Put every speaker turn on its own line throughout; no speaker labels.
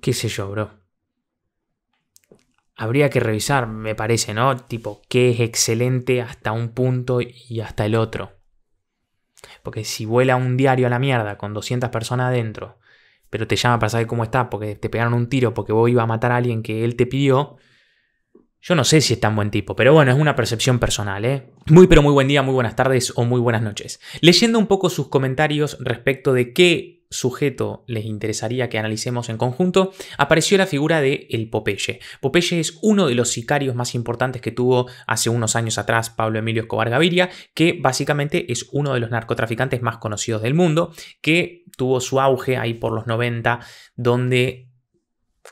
qué sé yo, bro. Habría que revisar, me parece, ¿no? Tipo, qué es excelente hasta un punto y hasta el otro. Porque si vuela un diario a la mierda con 200 personas adentro, pero te llama para saber cómo está, porque te pegaron un tiro, porque vos ibas a matar a alguien que él te pidió, yo no sé si es tan buen tipo, pero bueno, es una percepción personal, ¿eh? Muy pero muy buen día, muy buenas tardes o muy buenas noches. Leyendo un poco sus comentarios respecto de qué sujeto les interesaría que analicemos en conjunto, apareció la figura de el Popeye. Popeye es uno de los sicarios más importantes que tuvo hace unos años atrás Pablo Emilio Escobar Gaviria, que básicamente es uno de los narcotraficantes más conocidos del mundo, que tuvo su auge ahí por los 90, donde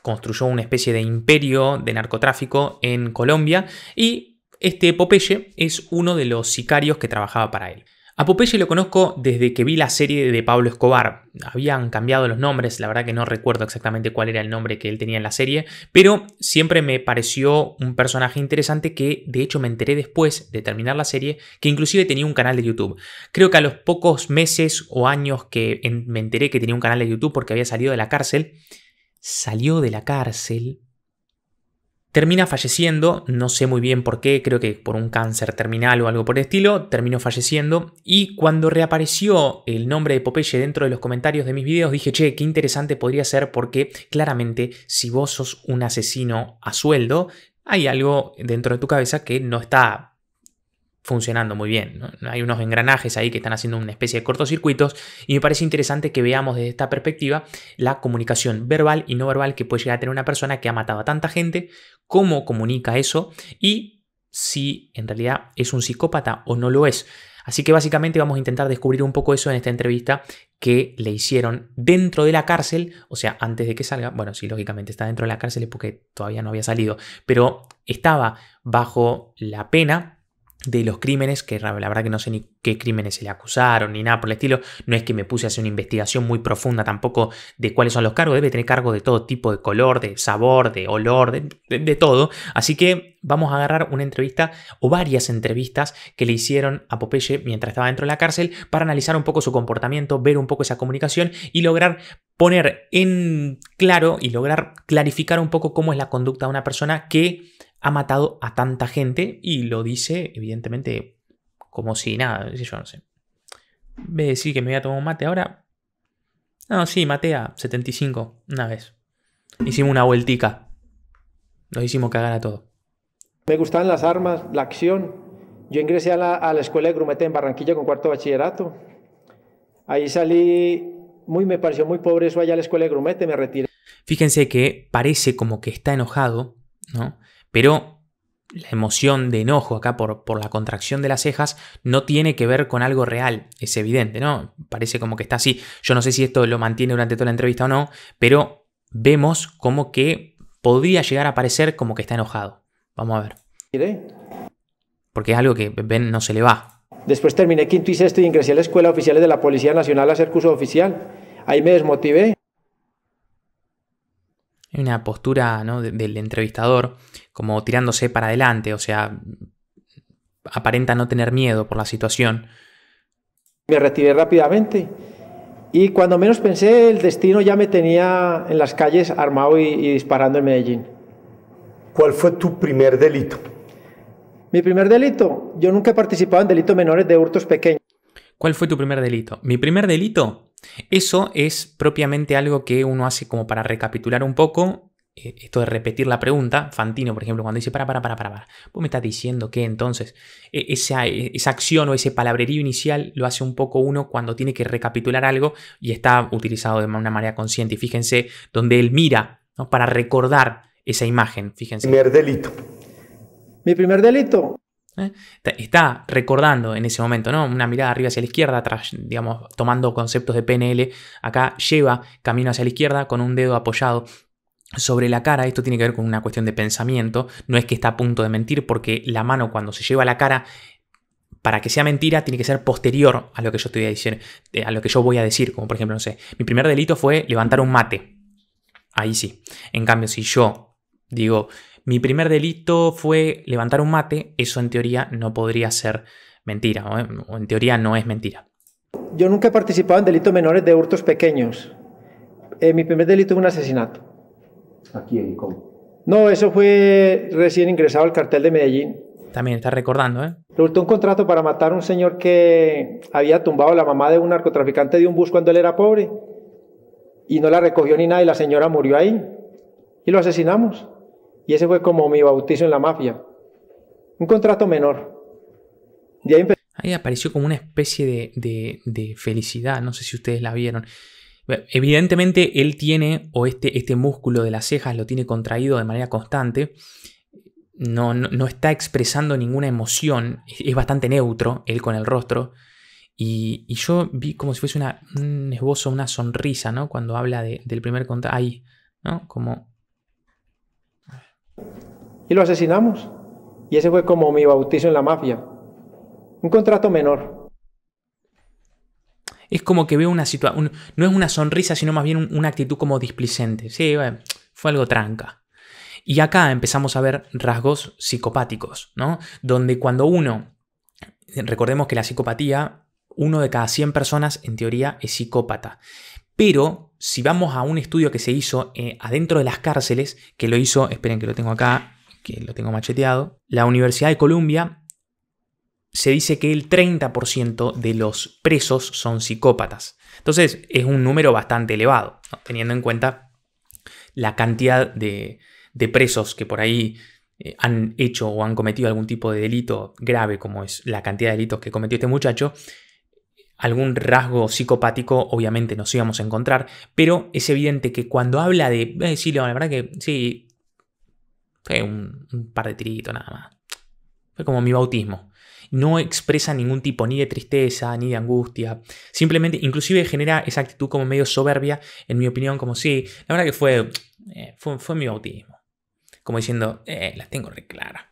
construyó una especie de imperio de narcotráfico en Colombia y este Popeye es uno de los sicarios que trabajaba para él. A Popeye lo conozco desde que vi la serie de Pablo Escobar. Habían cambiado los nombres, la verdad que no recuerdo exactamente cuál era el nombre que él tenía en la serie, pero siempre me pareció un personaje interesante que de hecho me enteré después de terminar la serie que inclusive tenía un canal de YouTube. Creo que a los pocos meses o años que me enteré que tenía un canal de YouTube porque había salido de la cárcel, salió de la cárcel Termina falleciendo, no sé muy bien por qué, creo que por un cáncer terminal o algo por el estilo, terminó falleciendo y cuando reapareció el nombre de Popeye dentro de los comentarios de mis videos dije, che, qué interesante podría ser porque claramente si vos sos un asesino a sueldo, hay algo dentro de tu cabeza que no está funcionando muy bien. Hay unos engranajes ahí que están haciendo una especie de cortocircuitos y me parece interesante que veamos desde esta perspectiva la comunicación verbal y no verbal que puede llegar a tener una persona que ha matado a tanta gente, cómo comunica eso y si en realidad es un psicópata o no lo es. Así que básicamente vamos a intentar descubrir un poco eso en esta entrevista que le hicieron dentro de la cárcel, o sea, antes de que salga, bueno, sí, lógicamente está dentro de la cárcel porque todavía no había salido, pero estaba bajo la pena de los crímenes, que la verdad que no sé ni qué crímenes se le acusaron ni nada por el estilo, no es que me puse a hacer una investigación muy profunda tampoco de cuáles son los cargos, debe tener cargo de todo tipo, de color, de sabor, de olor, de, de, de todo, así que vamos a agarrar una entrevista o varias entrevistas que le hicieron a Popeye mientras estaba dentro de la cárcel para analizar un poco su comportamiento, ver un poco esa comunicación y lograr poner en claro y lograr clarificar un poco cómo es la conducta de una persona que ha matado a tanta gente y lo dice, evidentemente, como si nada, yo no sé. ve Sí, decir que me voy a tomar un mate ahora. No, sí, mate a 75 una vez. Hicimos una vueltica. Nos hicimos cagar a todo.
Me gustan las armas, la acción. Yo ingresé a la, escuela de Grumete en Barranquilla con cuarto bachillerato. Ahí salí, muy me pareció muy pobre eso allá a la escuela de Grumete, me retiré.
Fíjense que parece como que está enojado, ¿no? Pero la emoción de enojo acá por, por, la contracción de las cejas no tiene que ver con algo real, es evidente, ¿no? Parece como que está así. Yo no sé si esto lo mantiene durante toda la entrevista o no, pero vemos como que podría llegar a parecer como que está enojado. Vamos a ver. Porque es algo que ven, no se le va.
Después terminé quinto y sexto y ingresé a la Escuela Oficial de la Policía Nacional a hacer curso oficial. Ahí me desmotivé
una postura del entrevistador como tirándose para adelante, o sea, aparenta no tener miedo por la situación. Me retiré
rápidamente y cuando menos pensé el destino ya me tenía en las calles armado y disparando en Medellín. ¿Cuál fue tu primer delito? Mi primer delito, yo nunca he participado en delitos menores de hurtos pequeños.
¿Cuál fue tu primer delito? Mi primer delito eso es propiamente algo que uno hace como para recapitular un poco. Eh, esto de repetir la pregunta, Fantino, por ejemplo, cuando dice, para, para, para, para, para, vos me estás diciendo que entonces eh, esa, eh, esa acción o ese palabrerío inicial lo hace un poco uno cuando tiene que recapitular algo y está utilizado de una manera consciente. Y fíjense, donde él mira ¿no? para recordar esa imagen, fíjense. Primer
delito. Mi primer delito
¿eh? Está recordando en ese momento, ¿no? Una mirada arriba hacia la izquierda, digamos, tomando conceptos de PNL. Acá lleva camino hacia la izquierda con un dedo apoyado sobre la cara, esto tiene que ver con una cuestión de pensamiento, no es que está a punto de mentir porque la mano cuando se lleva la cara para que sea mentira tiene que ser posterior a lo que yo estoy a eh, a lo que yo voy a decir, como por ejemplo, no sé, mi primer delito fue levantar un mate. Ahí sí. En cambio, si yo digo, mi primer delito fue levantar un mate, eso en teoría no podría ser mentira, o en teoría no es mentira.
Yo nunca he participado en delitos menores de hurtos pequeños. Eh, mi primer delito fue un
asesinato. ¿A quién y cómo?
No, eso fue recién ingresado al cartel de
Medellín. También estás recordando, ¿eh?
hurtó un contrato para matar a un señor que había tumbado la mamá de un narcotraficante de un bus cuando él era pobre. Y no la recogió ni nada y la señora murió ahí. Y lo asesinamos. Y ese fue como mi bautizo en la mafia. Un contrato menor.
ahí, apareció como una especie de, felicidad, no sé si ustedes la vieron. Evidentemente él tiene, o este, este músculo de las cejas lo tiene contraído de manera constante, no, no, está expresando ninguna emoción, es, bastante neutro él con el rostro. Y, yo vi como si fuese una, un esbozo, una sonrisa, ¿no? Cuando habla del primer contrato, ahí, ¿no? Como y lo asesinamos.
Y ese fue como mi bautizo en la mafia. Un contrato menor.
Es como que veo una situación, no es una sonrisa, sino más bien una actitud como displicente. Sí, fue algo tranca. Y acá empezamos a ver rasgos psicopáticos, ¿no? Donde cuando uno, recordemos que la psicopatía, uno de cada 100 personas en teoría es psicópata. Pero si vamos a un estudio que se hizo eh, adentro de las cárceles, que lo hizo, esperen que lo tengo acá, que lo tengo macheteado, la Universidad de Columbia, se dice que el 30% de los presos son psicópatas. Entonces es un número bastante elevado, teniendo en cuenta la cantidad de, presos que por ahí eh, han hecho o han cometido algún tipo de delito grave, como es la cantidad de delitos que cometió este muchacho, Algún rasgo psicopático obviamente nos íbamos a encontrar, pero es evidente que cuando habla de, eh, sí, la verdad que sí, fue un, par de tiritos nada más. Fue como mi bautismo. No expresa ningún tipo ni de tristeza, ni de angustia. Simplemente, inclusive genera esa actitud como medio soberbia, en mi opinión, como sí, la verdad que fue, eh, fue, fue, mi bautismo. Como diciendo, eh, las tengo re claras.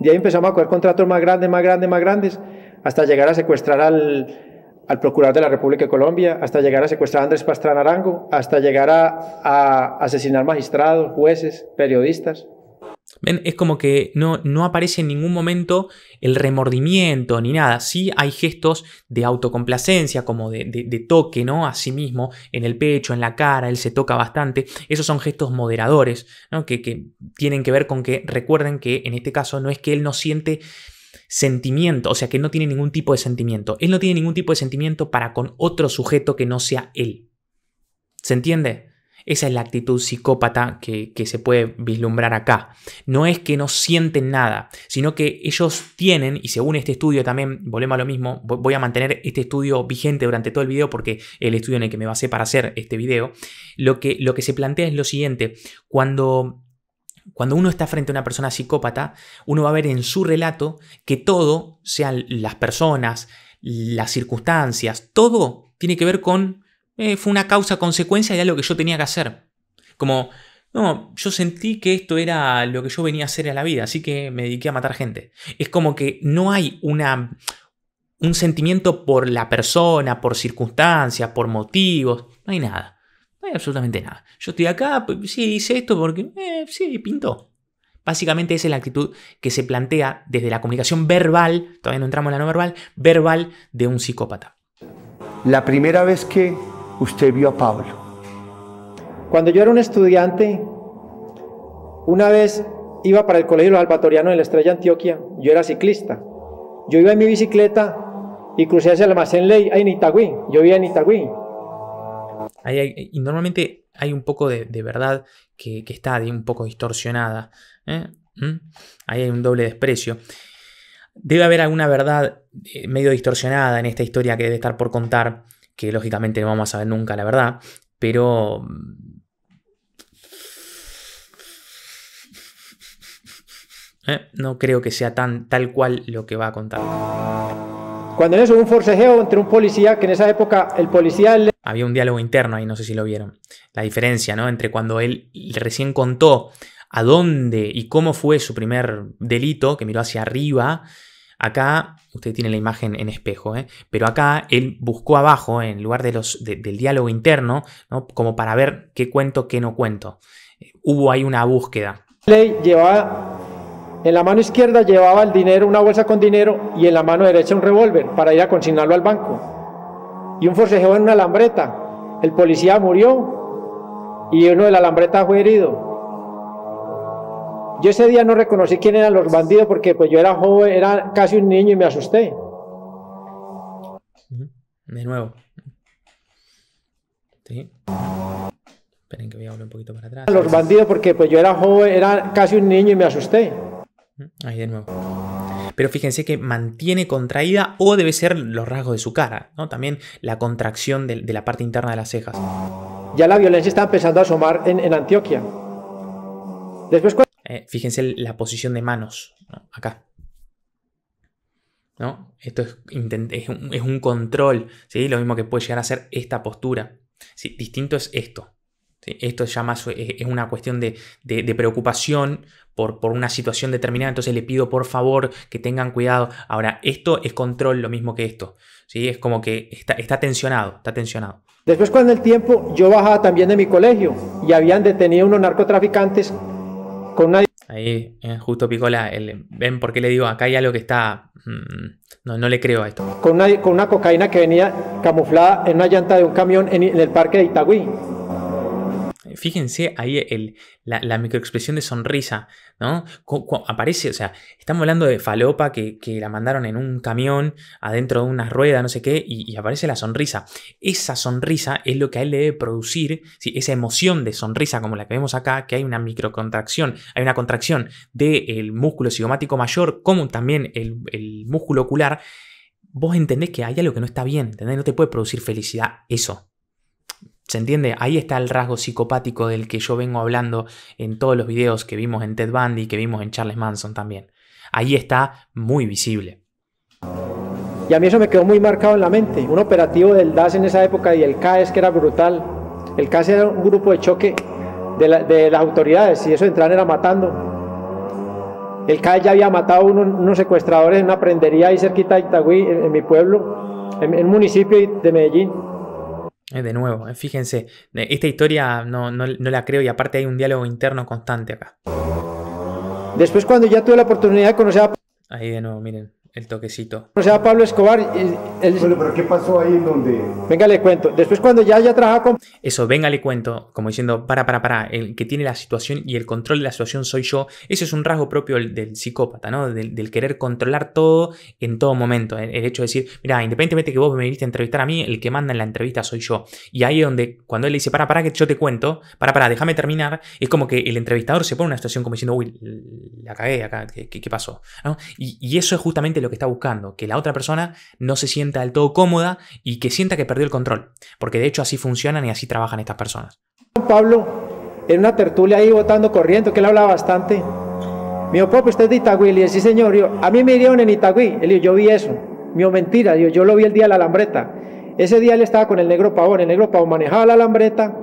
Y ahí empezamos a coger contratos más grandes, más grandes, más grandes hasta llegar a secuestrar al, procurador de la República de Colombia, hasta llegar a secuestrar a Andrés Pastrana Arango, hasta llegar a, asesinar magistrados, jueces, periodistas.
Es como que no, no, aparece en ningún momento el remordimiento ni nada. Sí hay gestos de autocomplacencia, como de, toque, ¿no? A sí mismo, en el pecho, en la cara, él se toca bastante. Esos son gestos moderadores, que tienen que ver con que recuerden que en este caso no es que él no siente sentimiento, o sea que no tiene ningún tipo de sentimiento. Él no tiene ningún tipo de sentimiento para con otro sujeto que no sea él. ¿Se entiende? Esa es la actitud psicópata que, se puede vislumbrar acá. No es que no sienten nada, sino que ellos tienen, y según este estudio también, volvemos a lo mismo, voy a mantener este estudio vigente durante todo el video porque el estudio en el que me basé para hacer este video, lo que, lo que se plantea es lo siguiente, cuando cuando uno está frente a una persona psicópata, uno va a ver en su relato que todo, sean las personas, las circunstancias, todo tiene que ver con, eh, fue una causa-consecuencia de algo que yo tenía que hacer. Como, no, yo sentí que esto era lo que yo venía a hacer a la vida, así que me dediqué a matar gente. Es como que no hay una, un sentimiento por la persona, por circunstancias, por motivos, no hay nada absolutamente nada. Yo estoy acá, pues, sí, hice esto porque eh, sí, pintó. Básicamente esa es la actitud que se plantea desde la comunicación verbal, todavía no entramos en la no verbal, verbal de un psicópata.
La primera vez que usted vio a Pablo. Cuando yo era un estudiante, una vez iba para el Colegio Albatoriano de la Estrella Antioquia, yo era ciclista. Yo iba en mi bicicleta y crucé hacia el almacén Ley en Itagüí, yo vivía en Itagüí
y normalmente hay un poco de, verdad que, está de un poco distorsionada. ¿eh? ¿Mm? Ahí hay un doble desprecio. Debe haber alguna verdad eh, medio distorsionada en esta historia que debe estar por contar, que lógicamente no vamos a saber nunca la verdad, pero mm, ¿eh? no creo que sea tan tal cual lo que va a contar.
Cuando en eso hubo un forcejeo entre un policía, que en esa época el policía
había un diálogo interno ahí, no sé si lo vieron. La diferencia, ¿no? Entre cuando él recién contó a dónde y cómo fue su primer delito, que miró hacia arriba. Acá, usted tiene la imagen en espejo, ¿eh? pero acá él buscó abajo, en lugar de los, del diálogo interno, ¿no? como para ver qué cuento, qué no cuento. Hubo ahí una búsqueda. Ley
llevaba, en la mano izquierda llevaba el dinero, una bolsa con dinero, y en la mano derecha un revólver para ir a consignarlo al banco y un forcejeo en una lambreta. El policía murió y uno de la lambreta fue herido. Yo ese día no reconocí quién eran los bandidos porque pues yo era joven, era casi un niño y me asusté.
De nuevo. Sí. Esperen que voy a volver un poquito para atrás. Los
bandidos porque pues yo era joven, era casi un niño y me asusté.
Ahí de nuevo pero fíjense que mantiene contraída o debe ser los rasgos de su cara, ¿no? También la contracción de, la parte interna de las cejas.
Ya la violencia está empezando a asomar en, Antioquia.
Después, eh, fíjense la posición de manos, acá. ¿No? Esto es, es, un, control, ¿sí? Lo mismo que puede llegar a ser esta postura. Distinto es esto. Esto ya más es una cuestión de, de, preocupación por, por, una situación determinada, entonces le pido por favor que tengan cuidado. Ahora, esto es control, lo mismo que esto, ¿sí? Es como que está, está tensionado, está tensionado.
Después con el tiempo yo bajaba también de mi colegio y habían detenido unos narcotraficantes con una...
Ahí, eh, justo Picola, el, ven por qué le digo, acá hay algo que está... Mm, no, no le creo a esto.
Con una, con una cocaína que venía camuflada en una llanta de un camión en el parque de Itagüí.
Fíjense ahí el, la, microexpresión de sonrisa, ¿no? aparece, o sea, estamos hablando de falopa que, la mandaron en un camión, adentro de una rueda, no sé qué, y, aparece la sonrisa. Esa sonrisa es lo que a él le debe producir, esa emoción de sonrisa como la que vemos acá, que hay una microcontracción, hay una contracción del músculo cigomático mayor, como también el, músculo ocular. Vos entendés que hay algo que no está bien, ¿entendés? No te puede producir felicidad eso. ¿Se entiende? Ahí está el rasgo psicopático del que yo vengo hablando en todos los videos que vimos en Ted Bundy que vimos en Charles Manson también. Ahí está muy visible.
Y a mí eso me quedó muy marcado en la mente. Un operativo del DAS en esa época y el CAES que era brutal. El CAES era un grupo de choque de, las autoridades y eso entrar era matando. El CAES ya había matado unos, secuestradores en una prendería ahí cerquita de Itagüí, en, mi pueblo, en, el municipio de Medellín.
Eh, de nuevo, eh, fíjense, eh, esta historia no, no, no la creo y aparte hay un diálogo interno constante acá.
Después cuando ya tuve la oportunidad de conocer a...
Ahí de nuevo, miren el toquecito.
O sea, Pablo Escobar... pero ¿qué pasó ahí en donde...? Venga, le cuento. Después cuando ya haya trabajado con...
Eso, venga, le cuento, como diciendo, para, para, para, el que tiene la situación y el control de la situación soy yo. Eso es un rasgo propio del, psicópata, ¿no? Del, querer controlar todo en todo momento. El, hecho de decir, mira, independientemente que vos me viniste a entrevistar a mí, el que manda en la entrevista soy yo. Y ahí es donde, cuando él dice, para, para, que yo te cuento, para, para, déjame terminar, es como que el entrevistador se pone en una situación como diciendo, uy, la cagué acá, ¿qué, pasó? Y, y eso es justamente que está buscando, que la otra persona no se sienta del todo cómoda y que sienta que perdió el control, porque de hecho así funcionan y así trabajan estas personas.
Pablo, en una tertulia ahí votando corriendo, que él hablaba bastante, me dijo, qué usted es de Itagüí, le dije, sí señor, yo, a mí me dieron en Itagüí, él dijo, yo vi eso, Mío mentira, yo, yo lo vi el día de la lambreta ese día él estaba con el negro pavón, el negro pavón manejaba la lambreta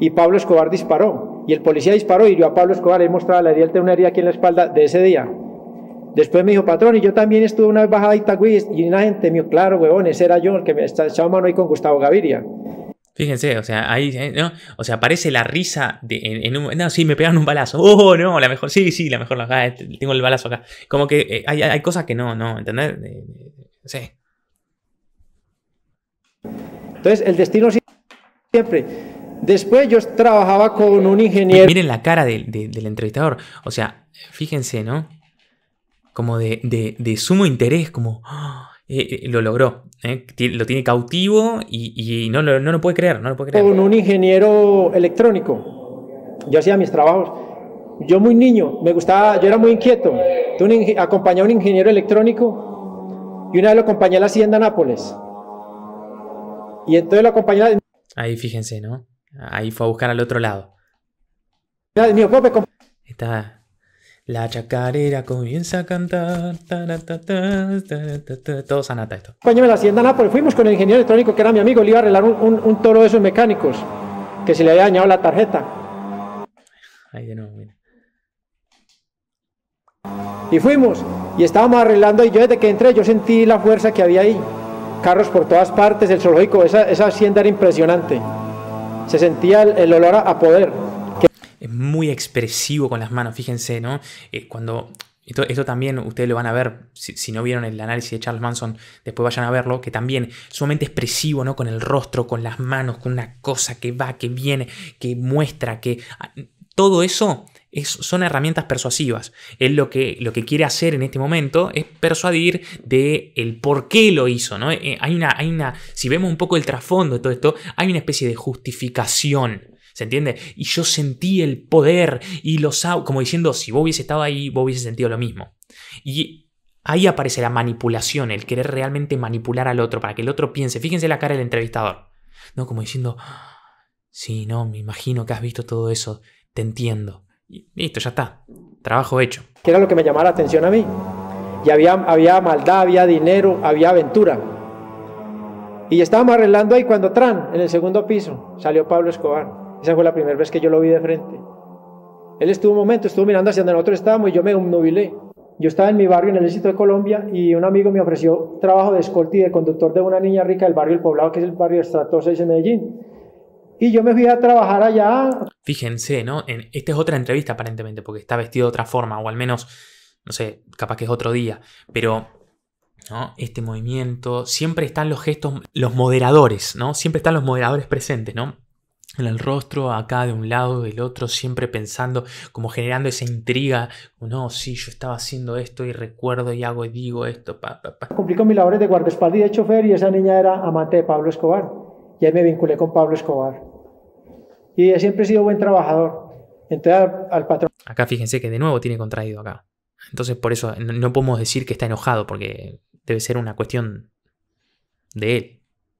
y Pablo Escobar disparó, y el policía disparó y yo a Pablo Escobar, le mostraba la herida, él tenía una herida aquí en la espalda de ese día. Después me dijo, patrón, y yo también estuve una vez bajada a y una gente mío claro, huevones, era yo el que me echaba mano ahí con Gustavo Gaviria.
Fíjense, o sea, ahí, eh, ¿no? O sea, aparece la risa de, en, un... No, sí, me pegaron un balazo. Oh, no, la mejor... Sí, sí, la mejor... Ah, este, tengo el balazo acá. Como que eh, hay, cosas que no, no, ¿entendés? Eh, sí.
Entonces, el destino siempre... Después yo trabajaba con un ingeniero...
Miren la cara del entrevistador. O sea, fíjense, ¿no? como de, sumo interés, como ah, eh, eh, lo logró, eh, lo tiene cautivo y, no, lo, no, puede creer, no lo puede
un ingeniero electrónico, yo hacía mis trabajos. Yo muy niño, me gustaba, yo era muy inquieto. Acompañaba a un ingeniero electrónico y una vez lo acompañé a la hacienda Nápoles. Y entonces lo acompañé
Ahí fíjense, ¿no? Ahí fue a buscar al otro lado. Está, la chacarera comienza a cantar. Todos todo esto.
Coño la Hacienda Nápoles, fuimos con el ingeniero electrónico que era mi amigo, le iba a arreglar un, toro de esos mecánicos que se le había dañado la tarjeta. Ay de nuevo, Y fuimos, y estábamos arreglando, y yo desde que entré, yo sentí la fuerza que había ahí. Carros por todas partes, el zoológico, esa, hacienda era impresionante. Se sentía el, olor a
poder es muy expresivo con las manos, fíjense, ¿no? Eh, cuando esto, también ustedes lo van a ver, si, no vieron el análisis de Charles Manson, después vayan a verlo, que también sumamente expresivo, ¿no? Con el rostro, con las manos, con una cosa que va, que viene, que muestra, que... Ah, todo eso es, son herramientas persuasivas. Él lo que, lo que quiere hacer en este momento es persuadir de el por qué lo hizo. ¿no? Eh, eh, hay, una, hay una, si vemos un poco el trasfondo de todo esto, hay una especie de justificación ¿Se entiende? Y yo sentí el poder y los como diciendo, si vos hubiese estado ahí, vos hubiese sentido lo mismo. Y ahí aparece la manipulación, el querer realmente manipular al otro para que el otro piense. Fíjense la cara del entrevistador, ¿no? Como diciendo, si no, me imagino que has visto todo eso, te entiendo. Y listo, ya está, trabajo hecho.
¿Qué era lo que me llamaba la atención a mí? Y había, había maldad, había dinero, había aventura. Y estábamos arreglando ahí cuando Tran, en el segundo piso, salió Pablo Escobar. Esa fue la primera vez que yo lo vi de frente. Él estuvo un momento, estuvo mirando hacia donde nosotros estábamos y yo me obnubilé. Yo estaba en mi barrio, en el éxito de Colombia, y un amigo me ofreció trabajo de escolta y de conductor de una niña rica del barrio El Poblado, que es el barrio Estratos 6 en Medellín. Y yo me fui a trabajar allá.
Fíjense, ¿no? esta es otra entrevista aparentemente, porque está vestido de otra forma, o al menos, no sé, capaz que es otro día, pero ¿no? Este movimiento, siempre están los gestos, los moderadores, ¿no? Siempre están los moderadores presentes, ¿no? en el rostro, acá de un lado, del otro, siempre pensando, como generando esa intriga, no, sí, yo estaba haciendo esto y recuerdo y hago y digo esto, pa,
pa, Cumplí con mis labores de guardaespaldas y de chofer y esa niña era amante de Pablo Escobar. Y ahí me vinculé con Pablo Escobar. Y siempre he sido buen trabajador. Entonces al, patrón...
Acá fíjense que de nuevo tiene contraído acá. Entonces por eso no podemos decir que está enojado porque debe ser una cuestión de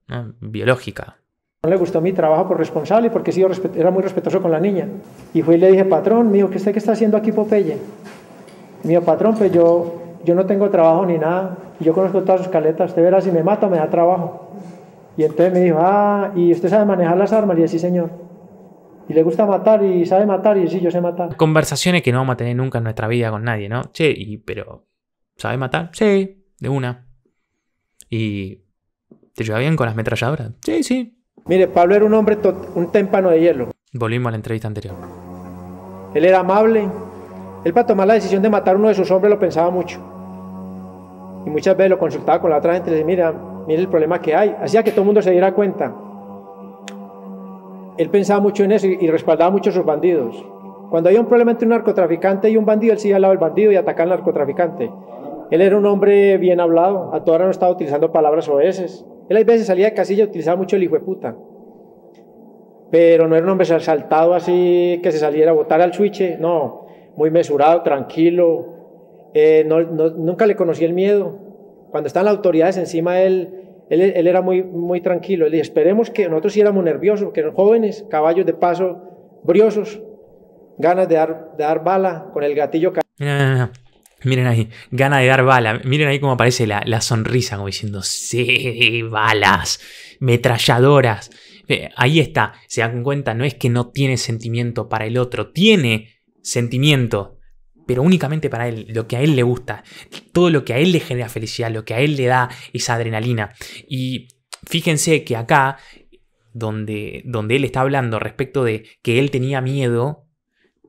él, biológica,
no le gustó mi trabajo por responsable porque sí, yo era muy respetuoso con la niña. Y fui y le dije, patrón, mío, ¿qué usted está haciendo aquí Popeye? Mío, patrón, pues yo, yo no tengo trabajo ni nada. Yo conozco todas sus caletas. Usted verá si me mata o me da trabajo. Y entonces me dijo, ah, ¿y usted sabe manejar las armas? Y así, señor. Y le gusta matar y sabe matar y sí, yo sé matar.
Conversaciones que no vamos a tener nunca en nuestra vida con nadie, ¿no? Che, pero, ¿sabe matar? Sí, de una. ¿Y te lleva bien con las metralladoras?
Sí, sí, Mire, Pablo era un hombre, un témpano de hielo.
Volvimos a la entrevista anterior.
Él era amable. Él para tomar la decisión de matar a uno de sus hombres lo pensaba mucho. Y muchas veces lo consultaba con la otra gente y le decía, mira, mira el problema que hay. Hacía que todo el mundo se diera cuenta. Él pensaba mucho en eso y, respaldaba mucho a sus bandidos. Cuando había un problema entre un narcotraficante y un bandido, él se al lado del bandido y atacaba al narcotraficante. Él era un hombre bien hablado, a toda hora no estaba utilizando palabras obeses. Él a veces salía de casilla, utilizaba mucho el hijo de puta. Pero no era un hombre asaltado así que se saliera a votar al switch, no, muy mesurado, tranquilo. Eh, nunca le conocí el miedo. Cuando estaban las autoridades encima él, él, él era muy, muy tranquilo. Y esperemos que nosotros sí éramos nerviosos, que eran jóvenes, caballos de paso, briosos, ganas de dar, de dar bala con el gatillo.
Miren ahí, gana de dar bala. Miren ahí cómo aparece la, sonrisa, como diciendo, sí, balas, metralladoras. Eh, ahí está, se dan cuenta, no es que no tiene sentimiento para el otro, tiene sentimiento, pero únicamente para él, lo que a él le gusta, todo lo que a él le genera felicidad, lo que a él le da esa adrenalina. Y fíjense que acá, donde, donde él está hablando respecto de que él tenía miedo,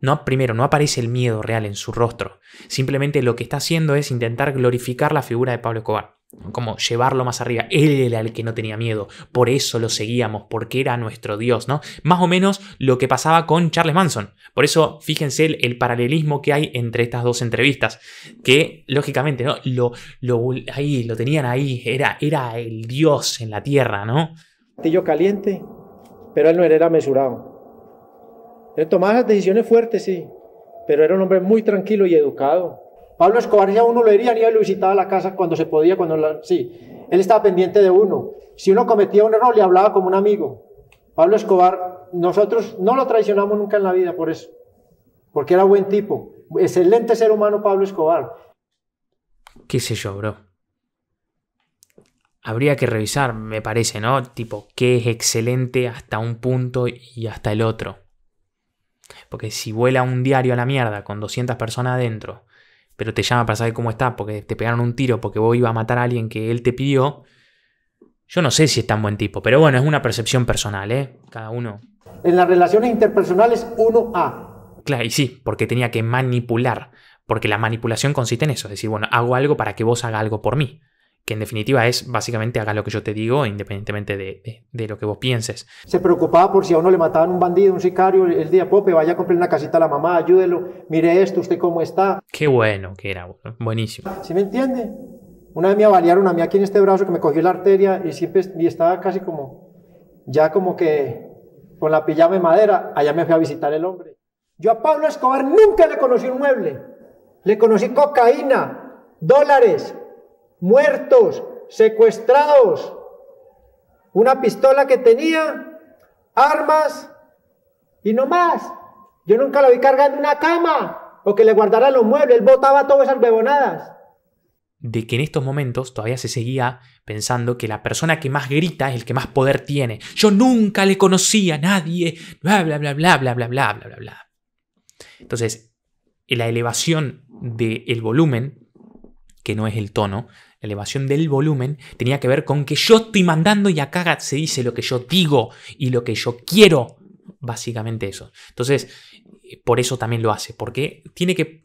no, primero, no aparece el miedo real en su rostro. Simplemente lo que está haciendo es intentar glorificar la figura de Pablo Escobar. Como llevarlo más arriba. Él era el que no tenía miedo. Por eso lo seguíamos, porque era nuestro Dios, ¿no? Más o menos lo que pasaba con Charles Manson. Por eso, fíjense el, paralelismo que hay entre estas dos entrevistas. Que, lógicamente, ¿no? Lo, ahí, lo tenían ahí. Era, era el Dios en la tierra, ¿no?
Tillo caliente, pero él no era mesurado tomaba esas decisiones fuertes, sí, pero era un hombre muy tranquilo y educado. Pablo Escobar ya uno lo ni y lo visitaba la casa cuando se podía, cuando la, sí, él estaba pendiente de uno. Si uno cometía un error, le hablaba como un amigo. Pablo Escobar, nosotros no lo traicionamos nunca en la vida por eso, porque era buen tipo, excelente ser humano Pablo Escobar.
¿Qué sé yo, bro? Habría que revisar, me parece, ¿no? Tipo, qué es excelente hasta un punto y hasta el otro. Porque si vuela un diario a la mierda con 200 personas adentro, pero te llama para saber cómo está, porque te pegaron un tiro, porque vos ibas a matar a alguien que él te pidió, yo no sé si es tan buen tipo, pero bueno, es una percepción personal, ¿eh? Cada uno.
En las relaciones interpersonales, uno a
Claro, y sí, porque tenía que manipular, porque la manipulación consiste en eso, es decir, bueno, hago algo para que vos haga algo por mí que en definitiva es básicamente haga lo que yo te digo, independientemente de, lo que vos pienses.
Se preocupaba por si a uno le mataban un bandido, un sicario, el día Pope, vaya a comprar una casita a la mamá, ayúdelo, mire esto, usted cómo está.
Qué bueno que era, buenísimo.
¿Sí me entiende? Una vez me avaliaron a mí aquí en este brazo que me cogió la arteria y siempre y estaba casi como, ya como que con la pijama de madera, allá me fui a visitar el hombre. Yo a Pablo Escobar nunca le conocí un mueble, le conocí cocaína, dólares, muertos, secuestrados, una pistola que tenía, armas y no más. Yo nunca lo vi cargando una cama o que le guardara los muebles, él botaba todas esas bebonadas.
De que en estos momentos todavía se seguía pensando que la persona que más grita es el que más poder tiene. Yo nunca le conocí a nadie, bla, bla, bla, bla, bla, bla, bla, bla, bla, bla. Entonces, la elevación del volumen, que no es el tono, la elevación del volumen, tenía que ver con que yo estoy mandando y acá se dice lo que yo digo y lo que yo quiero. Básicamente eso. Entonces, eh, por eso también lo hace, porque tiene que...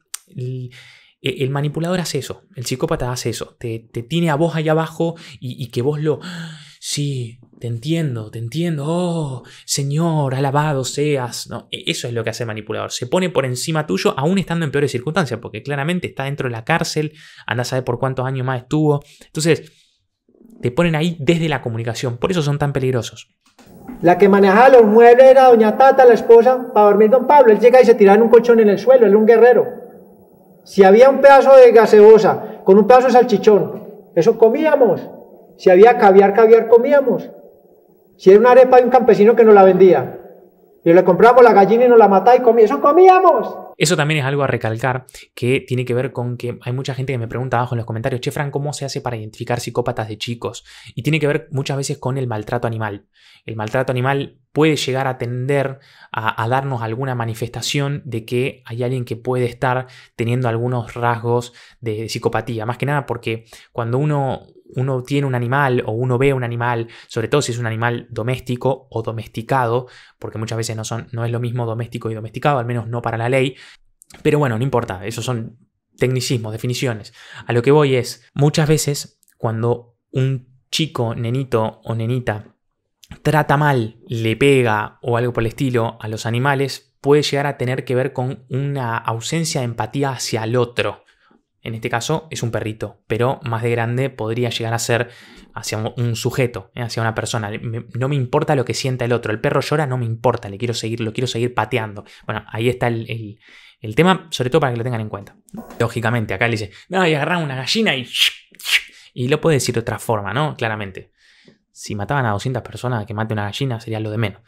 El, manipulador hace eso, el psicópata hace eso, te, tiene a vos ahí abajo y que vos lo Sí, te entiendo, te entiendo. Oh, Señor, alabado seas. No, e, eso es lo que hace el manipulador. Se pone por encima tuyo, aún estando en peores circunstancias, porque claramente está dentro de la cárcel, anda a saber por cuántos años más estuvo. Entonces, te ponen ahí desde la comunicación. Por eso son tan peligrosos.
La que manejaba los muebles era doña Tata, la esposa, para dormir don Pablo. Él llega y se tira en un colchón en el suelo, él es un guerrero. Si había un pedazo de gaseosa con un pedazo de salchichón, eso comíamos. Si había caviar, caviar comíamos. Si era una arepa de un campesino que nos la vendía. Y le compramos la gallina y nos la mataba y comíamos. ¡Eso comíamos!
Eso también es algo a recalcar que tiene que ver con que hay mucha gente que me pregunta abajo en los comentarios, Chefran, ¿cómo se hace para identificar psicópatas de chicos? Y tiene que ver muchas veces con el maltrato animal. El maltrato animal puede llegar a tender a, darnos alguna manifestación de que hay alguien que puede estar teniendo algunos rasgos de psicopatía. Más que nada porque cuando uno uno tiene un animal o uno ve un animal, sobre todo si es un animal doméstico o domesticado, porque muchas veces no, son, no es lo mismo doméstico y domesticado, al menos no para la ley. Pero bueno, no importa, esos son tecnicismos, definiciones. A lo que voy es, muchas veces cuando un chico, nenito o nenita trata mal, le pega o algo por el estilo a los animales, puede llegar a tener que ver con una ausencia de empatía hacia el otro. En este caso es un perrito, pero más de grande podría llegar a ser hacia un sujeto, ¿eh? hacia una persona. No me importa lo que sienta el otro. El perro llora, no me importa, le quiero seguir, lo quiero seguir pateando. Bueno, ahí está el, tema, sobre todo para que lo tengan en cuenta. Lógicamente, acá le dice, no, y agarran una gallina y... Y lo puede decir de otra forma, ¿no? Claramente. Si mataban a 200 personas, que mate una gallina sería lo de menos.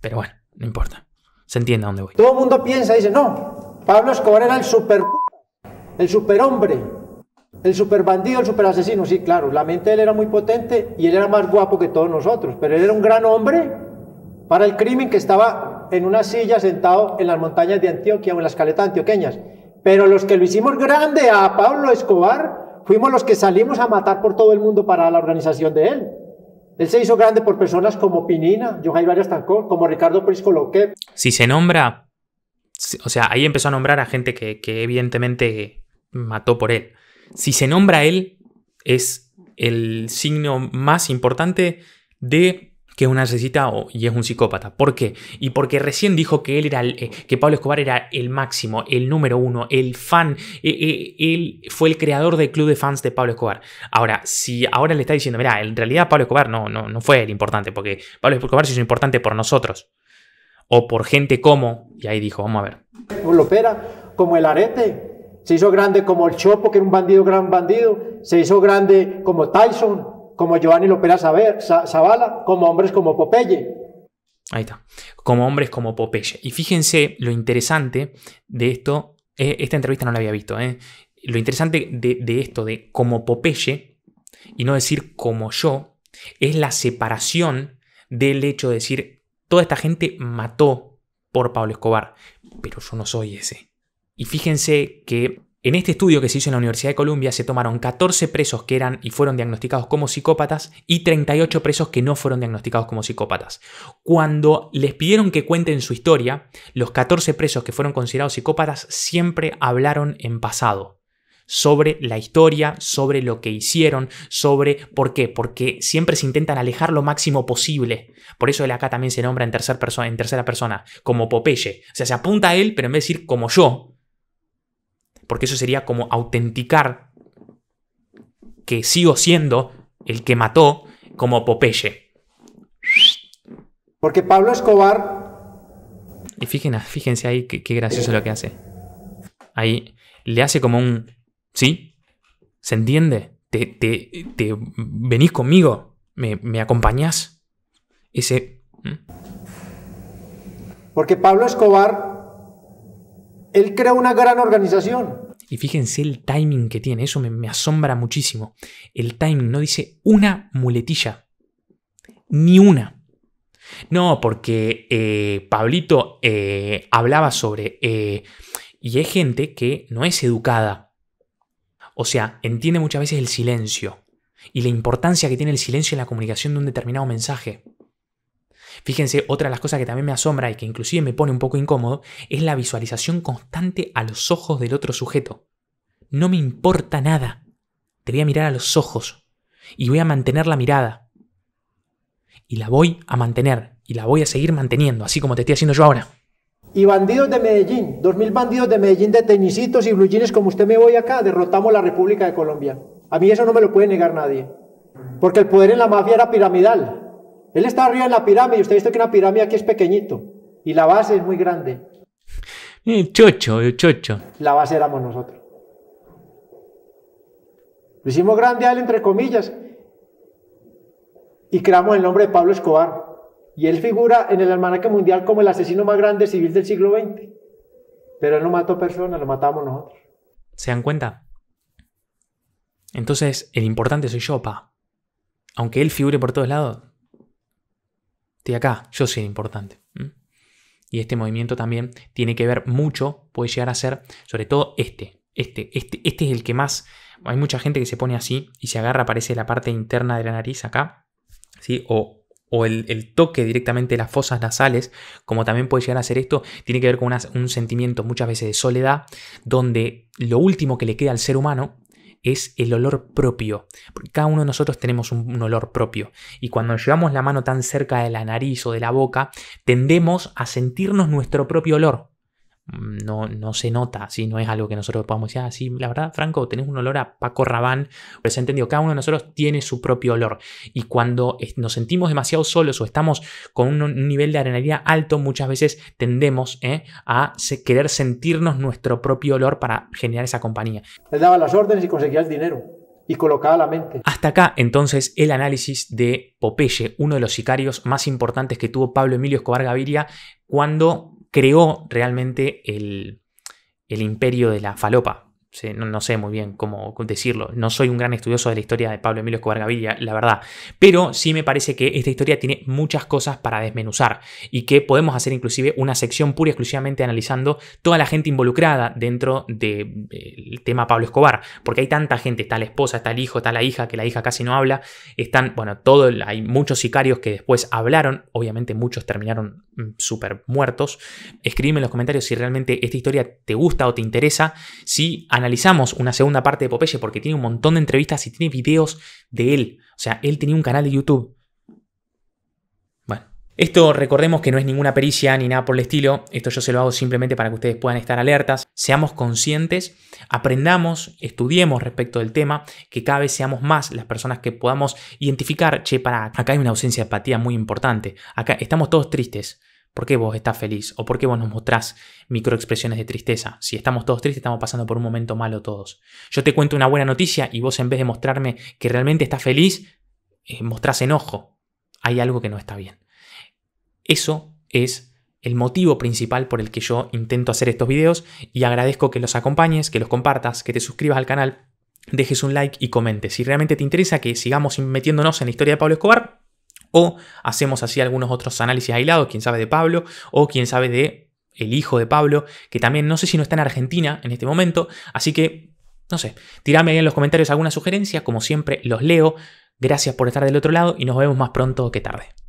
Pero bueno, no importa. Se entiende a dónde voy.
Todo el mundo piensa, y dice, no, Pablo Escobar era el super el superhombre, el superbandido, el superasesino. Sí, claro, la mente de él era muy potente y él era más guapo que todos nosotros, pero él era un gran hombre para el crimen que estaba en una silla sentado en las montañas de Antioquia o en las caletas antioqueñas. Pero los que lo hicimos grande a Pablo Escobar fuimos los que salimos a matar por todo el mundo para la organización de él. Él se hizo grande por personas como Pinina, Johan Varias Tancor, como Ricardo Prisco Loque.
Si se nombra, o sea, ahí empezó a nombrar a gente que evidentemente mató por él. Si se nombra él, es el signo más importante de que es un narcisista y es un psicópata. ¿Por qué? Y porque recién dijo que él era eh, que Pablo Escobar era el máximo, el número uno, el fan. Eh, eh, él fue el creador del club de fans de Pablo Escobar. Ahora, si ahora le está diciendo, mira, en realidad Pablo Escobar no, no, no fue el importante, porque Pablo Escobar se hizo importante por nosotros. O por gente como, y ahí dijo, vamos a
ver. opera como el arete se hizo grande como el Chopo, que era un bandido, gran bandido, se hizo grande como Tyson, como Giovanni Lopera Zavala, como hombres como Popeye.
Ahí está, como hombres como Popeye. Y fíjense lo interesante de esto, eh, esta entrevista no la había visto, eh. lo interesante de esto de como Popeye y no decir como yo, es la separación del hecho de decir, toda esta gente mató por Pablo Escobar, pero yo no soy ese. Y fíjense que en este estudio que se hizo en la Universidad de Columbia se tomaron 14 presos que eran y fueron diagnosticados como psicópatas y 38 presos que no fueron diagnosticados como psicópatas. Cuando les pidieron que cuenten su historia, los 14 presos que fueron considerados psicópatas siempre hablaron en pasado sobre la historia, sobre lo que hicieron, sobre por qué, porque siempre se intentan alejar lo máximo posible. Por eso él acá también se nombra en, en tercera persona, como Popeye. O sea, se apunta a él, pero en vez de decir como yo, porque eso sería como autenticar que sigo siendo el que mató como Popeye.
Porque Pablo Escobar...
Y fíjense, fíjense ahí qué, gracioso lo que hace. Ahí le hace como un... ¿Sí? ¿Se entiende? ¿Te, te, venís conmigo? ¿Me, me acompañás? Ese...
Porque Pablo Escobar él crea una gran organización.
Y fíjense el timing que tiene, eso me, asombra muchísimo. El timing no dice una muletilla, ni una. No, porque eh, Pablito eh, hablaba sobre... Eh, y hay gente que no es educada. O sea, entiende muchas veces el silencio y la importancia que tiene el silencio en la comunicación de un determinado mensaje. Fíjense, otra de las cosas que también me asombra y que inclusive me pone un poco incómodo es la visualización constante a los ojos del otro sujeto. No me importa nada. Te voy a mirar a los ojos y voy a mantener la mirada. Y la voy a mantener y la voy a seguir manteniendo, así como te estoy haciendo yo ahora.
Y bandidos de Medellín, dos mil bandidos de Medellín de tenisitos y blue como usted me voy acá, derrotamos la República de Colombia. A mí eso no me lo puede negar nadie. Porque el poder en la mafia era piramidal. Él está arriba en la pirámide. Usted ha visto que una pirámide aquí es pequeñito y la base es muy grande.
Chocho, chocho.
La base éramos nosotros. Lo hicimos grande a él, entre comillas, y creamos el nombre de Pablo Escobar. Y él figura en el almanaque mundial como el asesino más grande civil del siglo XX. Pero él no mató personas, lo matamos nosotros.
¿Se dan cuenta? Entonces, el importante soy yo, pa. Aunque él figure por todos lados, acá, yo soy importante. Y este movimiento también tiene que ver mucho, puede llegar a ser, sobre todo este, este, este, este es el que más, hay mucha gente que se pone así y se agarra, aparece la parte interna de la nariz acá, ¿sí? O, el, toque directamente de las fosas nasales, como también puede llegar a ser esto, tiene que ver con un sentimiento muchas veces de soledad, donde lo último que le queda al ser humano es el olor propio. Porque cada uno de nosotros tenemos un, un, olor propio. Y cuando llevamos la mano tan cerca de la nariz o de la boca, tendemos a sentirnos nuestro propio olor. Mm, no, no se nota, si no es algo que nosotros podamos decir, así ah, la verdad, Franco, tenés un olor a Paco Rabán, pues entendido, cada uno de nosotros tiene su propio olor. Y cuando nos sentimos demasiado solos o estamos con un nivel de adrenalina alto, muchas veces tendemos ¿eh? a querer sentirnos nuestro propio olor para generar esa compañía.
le daba las órdenes y conseguía el dinero y colocaba la mente.
Hasta acá entonces el análisis de Popeye, uno de los sicarios más importantes que tuvo Pablo Emilio Escobar Gaviria, cuando creó realmente el, el imperio de la falopa, no, sé muy bien cómo decirlo. No soy un gran estudioso de la historia de Pablo Emilio Escobar Gavilla, la verdad. Pero sí me parece que esta historia tiene muchas cosas para desmenuzar y que podemos hacer inclusive una sección pura y exclusivamente analizando toda la gente involucrada dentro del tema Pablo Escobar. Porque hay tanta gente, está la esposa, está el hijo, está la hija, que la hija casi no habla. Están, bueno, todo, hay muchos sicarios que después hablaron. Obviamente muchos terminaron mm, súper muertos. Escríbeme en los comentarios si realmente esta historia te gusta o te interesa. Si analizamos una segunda parte de Popeye porque tiene un montón de entrevistas y tiene videos de él. O sea, él tenía un canal de YouTube. Bueno, esto recordemos que no es ninguna pericia ni nada por el estilo. Esto yo se lo hago simplemente para que ustedes puedan estar alertas. Seamos conscientes, aprendamos, estudiemos respecto del tema, que cada vez seamos más las personas que podamos identificar, che, para, acá hay una ausencia de empatía muy importante. Acá estamos todos tristes. ¿Por qué vos estás feliz? ¿O por qué vos nos mostrás microexpresiones de tristeza? Si estamos todos tristes, estamos pasando por un momento malo todos. Yo te cuento una buena noticia y vos en vez de mostrarme que realmente estás feliz, eh, mostrás enojo. Hay algo que no está bien. Eso es el motivo principal por el que yo intento hacer estos videos y agradezco que los acompañes, que los compartas, que te suscribas al canal, dejes un like y comentes. Si realmente te interesa que sigamos metiéndonos en la historia de Pablo Escobar, o hacemos así algunos otros análisis aislados, quién sabe de Pablo o quién sabe de el hijo de Pablo, que también no sé si no está en Argentina en este momento, así que no sé, tirame ahí en los comentarios alguna sugerencia, como siempre los leo, gracias por estar del otro lado y nos vemos más pronto que tarde.